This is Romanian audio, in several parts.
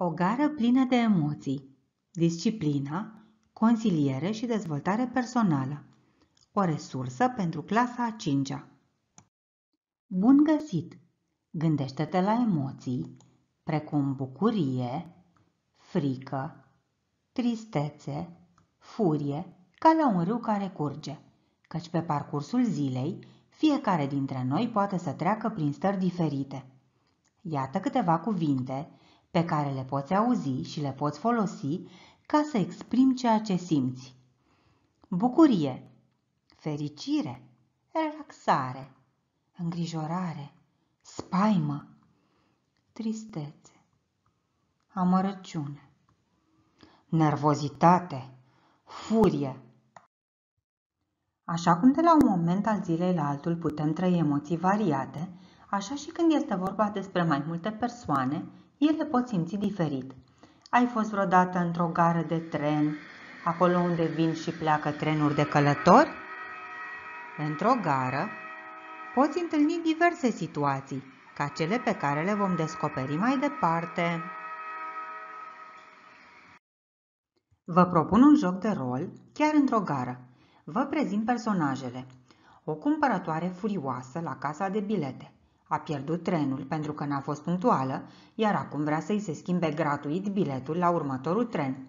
O gară plină de emoții, disciplină, consiliere și dezvoltare personală. O resursă pentru clasa a 5 -a. Bun găsit! Gândește-te la emoții, precum bucurie, frică, tristețe, furie, ca la un râu care curge, căci pe parcursul zilei fiecare dintre noi poate să treacă prin stări diferite. Iată câteva cuvinte pe care le poți auzi și le poți folosi ca să exprimi ceea ce simți. Bucurie, fericire, relaxare, îngrijorare, spaimă, tristețe, amărăciune, nervozitate, furie. Așa cum de la un moment al zilei la altul putem trăi emoții variate, așa și când este vorba despre mai multe persoane, le pot simți diferit. Ai fost vreodată într-o gară de tren, acolo unde vin și pleacă trenuri de călători? Într-o gară poți întâlni diverse situații, ca cele pe care le vom descoperi mai departe. Vă propun un joc de rol chiar într-o gară. Vă prezint personajele. O cumpărătoare furioasă la casa de bilete, a pierdut trenul pentru că n-a fost punctuală, iar acum vrea să-i se schimbe gratuit biletul la următorul tren.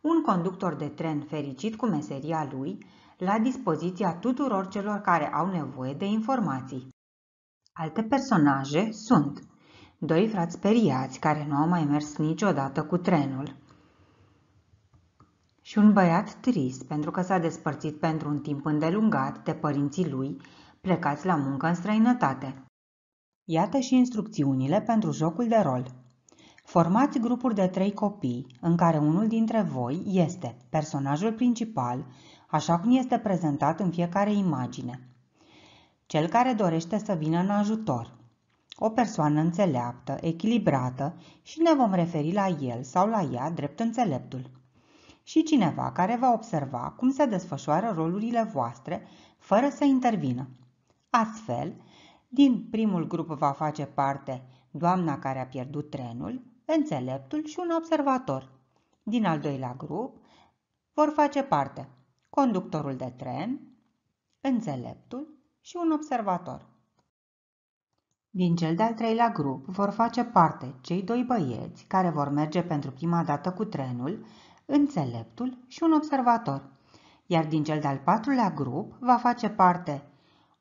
Un conductor de tren fericit cu meseria lui, la dispoziția tuturor celor care au nevoie de informații. Alte personaje sunt doi frați speriați care nu au mai mers niciodată cu trenul și un băiat trist pentru că s-a despărțit pentru un timp îndelungat de părinții lui, plecați la muncă în străinătate. Iată și instrucțiunile pentru jocul de rol. Formați grupuri de trei copii, în care unul dintre voi este personajul principal, așa cum este prezentat în fiecare imagine. Cel care dorește să vină în ajutor. O persoană înțeleaptă, echilibrată și ne vom referi la el sau la ea drept înțeleptul. Și cineva care va observa cum se desfășoară rolurile voastre fără să intervină. Astfel, din primul grup va face parte doamna care a pierdut trenul, înțeleptul și un observator. Din al doilea grup vor face parte conductorul de tren, înțeleptul și un observator. Din cel de-al treilea grup vor face parte cei doi băieți care vor merge pentru prima dată cu trenul, înțeleptul și un observator. Iar din cel de-al patrulea grup va face parte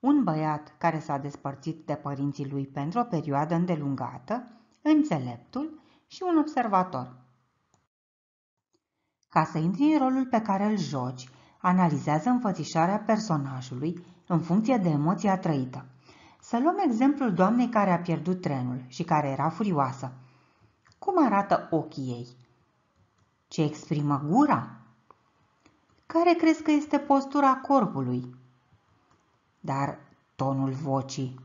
un băiat care s-a despărțit de părinții lui pentru o perioadă îndelungată, înțeleptul și un observator. Ca să intri în rolul pe care îl joci, analizează înfățișarea personajului în funcție de emoția trăită. Să luăm exemplul doamnei care a pierdut trenul și care era furioasă. Cum arată ochii ei? Ce exprimă gura? Care crezi că este postura corpului? dar tonul vocii.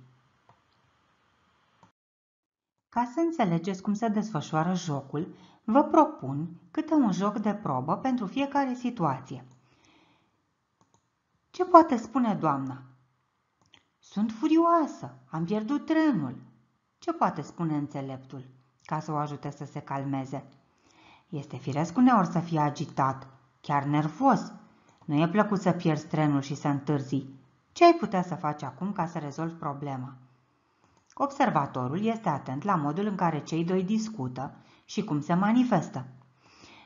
Ca să înțelegeți cum se desfășoară jocul, vă propun câte un joc de probă pentru fiecare situație. Ce poate spune doamna? Sunt furioasă, am pierdut trenul. Ce poate spune înțeleptul ca să o ajute să se calmeze? Este firesc uneori să fie agitat, chiar nervos. Nu e plăcut să pierzi trenul și să întârzii. Ce ai putea să faci acum ca să rezolvi problema? Observatorul este atent la modul în care cei doi discută și cum se manifestă.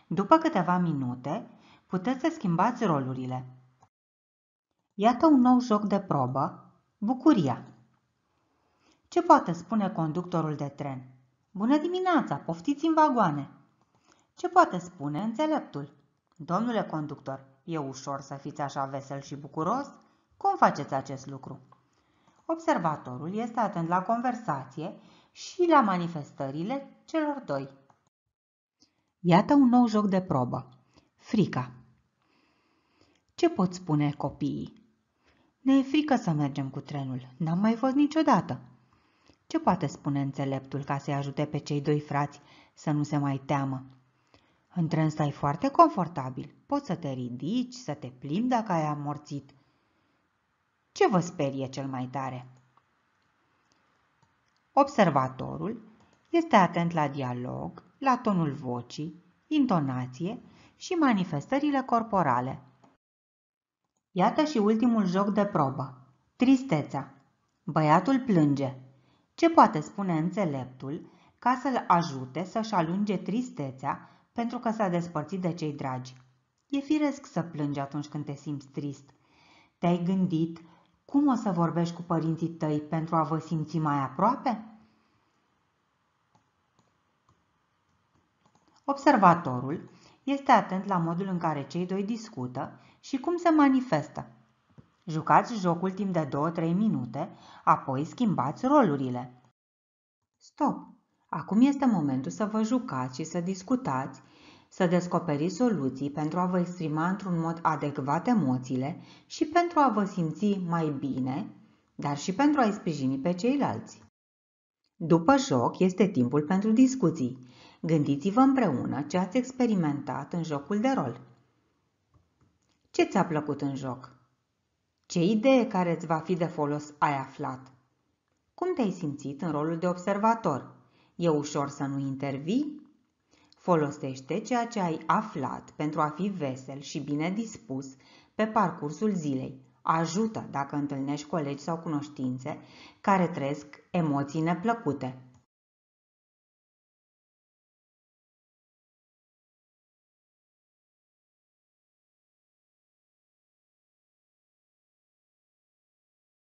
După câteva minute, puteți să schimbați rolurile. Iată un nou joc de probă, bucuria. Ce poate spune conductorul de tren? Bună dimineața, poftiți în vagoane! Ce poate spune înțeleptul? Domnule conductor, e ușor să fiți așa vesel și bucuros? Cum faceți acest lucru? Observatorul este atent la conversație și la manifestările celor doi. Iată un nou joc de probă. Frica. Ce pot spune copiii? Ne e frică să mergem cu trenul. N-am mai fost niciodată. Ce poate spune înțeleptul ca să-i ajute pe cei doi frați să nu se mai teamă? În tren stai foarte confortabil. Poți să te ridici, să te plimbi dacă ai amorțit – ce vă sperie cel mai tare? Observatorul este atent la dialog, la tonul vocii, intonație și manifestările corporale. Iată și ultimul joc de probă. Tristețea. Băiatul plânge. Ce poate spune înțeleptul ca să-l ajute să-și alunge tristețea pentru că s-a despărțit de cei dragi? E firesc să plângi atunci când te simți trist. Te-ai gândit cum o să vorbești cu părinții tăi pentru a vă simți mai aproape? Observatorul este atent la modul în care cei doi discută și cum se manifestă. Jucați jocul timp de 2-3 minute, apoi schimbați rolurile. Stop! Acum este momentul să vă jucați și să discutați să descoperiți soluții pentru a vă exprima într-un mod adecvat emoțiile și pentru a vă simți mai bine, dar și pentru a-i sprijini pe ceilalți. După joc este timpul pentru discuții. Gândiți-vă împreună ce ați experimentat în jocul de rol. Ce ți-a plăcut în joc? Ce idee care îți va fi de folos ai aflat? Cum te-ai simțit în rolul de observator? E ușor să nu intervii? Folosește ceea ce ai aflat pentru a fi vesel și bine dispus pe parcursul zilei. Ajută dacă întâlnești colegi sau cunoștințe care trăiesc emoții neplăcute.